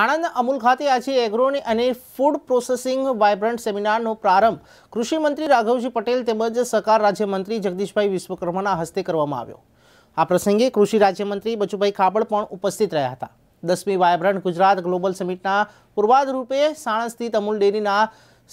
આણંદ અમૂલ ખાતે આજે એગ્રોની અને ફૂડ પ્રોસેસિંગ વાયબ્રન્ટ સેમિનારનો પ્રારંભ કૃષિ મંત્રી રાઘવજી પટેલ તેમજ સહકાર રાજ્યમંત્રી જગદીશભાઈ વિશ્વકર્માના હસ્તે કરવામાં આવ્યો આ પ્રસંગે કૃષિ રાજ્યમંત્રી બચુભાઈ ખાબડ પણ ઉપસ્થિત રહ્યા હતા દસમી વાયબ્રન્ટ ગુજરાત ગ્લોબલ સમિટના પૂર્વાધ રૂપે સાણંદ સ્થિત અમૂલ ડેરીના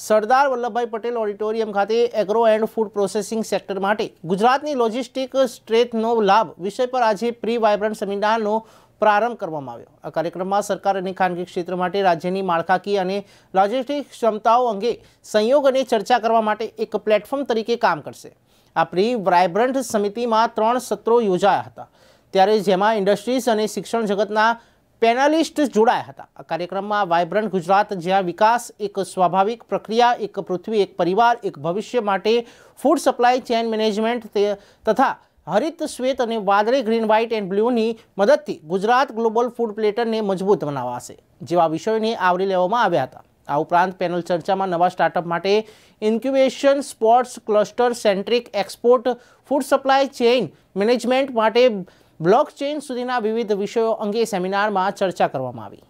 સરદાર વલ્લભભાઈ પટેલ ઓડિટોરિયમ ખાતે agro and food processing sector માટે ગુજરાતની લોજિસ્ટિક સ્ટ્રેથનો લાભ વિષય પર આજે પ્રી વાયબ્રન્ટ સેમિનારનો પ્રારંભ કરવામાં આવ્યો આ કાર્યક્રમમાં સરકાર અને ખાનગી ક્ષેત્ર માટે રાજ્યની માળખાકીય અને લોજિસ્ટિક ક્ષમતાઓ અંગે સંયોગ અને ચર્ચા કરવા માટે એક પ્લેટફોર્મ તરીકે કામ કરશે આ પ્રી વાઇબ્રન્ટ સમિતિમાં ત્રણ સત્રો યોજાયા હતા ત્યારે જેમાં ઇન્ડસ્ટ્રીઝ અને શિક્ષણ જગતના પેનાલિસ્ટ જોડાયા હતા આ કાર્યક્રમમાં વાયબ્રન્ટ ગુજરાત જ્યાં વિકાસ એક સ્વાભાવિક પ્રક્રિયા એક પૃથ્વી એક પરિવાર એક ભવિષ્ય માટે ફૂડ સપ્લાય ચેઇન મેનેજમેન્ટ તથા હરિત શ્વેત અને વાદળી ગ્રીન વ્હાઇટ એન્ડ બ્લુની મદદથી ગુજરાત ગ્લોબલ ફૂડ પ્લેટરને મજબૂત બનાવાશે જેવા વિષયોને આવરી લેવામાં આવ્યા હતા આ ઉપરાંત પેનલ ચર્ચામાં નવા સ્ટાર્ટઅપ માટે incubation sports cluster centric export food supply chain management માટે બ્લોક ચેઇન સુધીના વિવિધ વિષયો અંગે સેમિનારમાં ચર્ચા કરવામાં આવી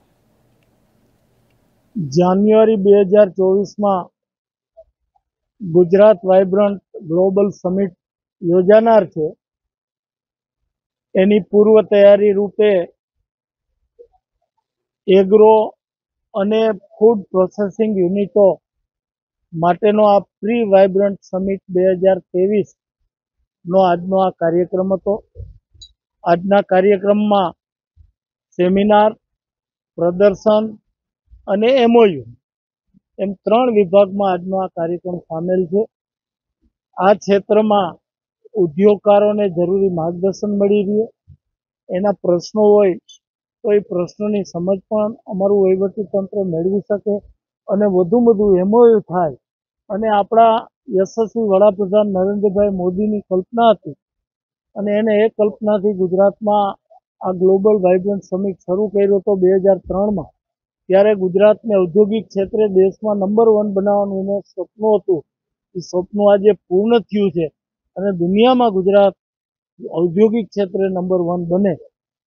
જાન્યુઆરી બે હજાર ચોવીસમાં ગુજરાત વાઇબ્રન્ટ ગ્લોબલ સમિટ યોજાનાર છે એની પૂર્વ તૈયારી રૂપે એગ્રો અને ફૂડ પ્રોસેસિંગ યુનિટો માટેનો આ પ્રી વાઇબ્રન્ટ સમિટ બે હજાર તેવીસનો આજનો આ કાર્યક્રમ હતો આજના કાર્યક્રમમાં સેમિનાર પ્રદર્શન અને એમઓયુ એમ ત્રણ વિભાગમાં આજનો આ કાર્યક્રમ સામેલ છે આ ક્ષેત્રમાં ઉદ્યોગકારોને જરૂરી માર્ગદર્શન મળી રહે એના પ્રશ્નો હોય તો એ પ્રશ્નોની સમજ પણ અમારું વહીવટી તંત્ર મેળવી શકે અને વધુ વધુ એમઓયુ થાય અને આપણા યશસ્વી વડાપ્રધાન નરેન્દ્રભાઈ મોદીની કલ્પના હતી અને એને એ કલ્પનાથી ગુજરાતમાં આ ગ્લોબલ વાઇબ્રન્ટ સમિટ શરૂ કર્યો હતો બે હજાર ત્રણમાં ત્યારે ગુજરાતને ઔદ્યોગિક ક્ષેત્રે દેશમાં નંબર વન બનાવવાનું એનું સપનું હતું એ સપનું આજે પૂર્ણ થયું છે અને દુનિયામાં ગુજરાત ઔદ્યોગિક ક્ષેત્રે નંબર વન બને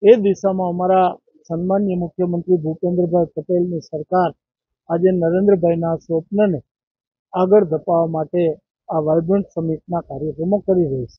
એ દિશામાં અમારા સન્માનીય મુખ્યમંત્રી ભૂપેન્દ્રભાઈ પટેલની સરકાર આજે નરેન્દ્રભાઈના સ્વપ્નને આગળ ધપાવવા માટે આ વાઇબ્રન્ટ સમિટના કાર્યક્રમો કરી રહી છે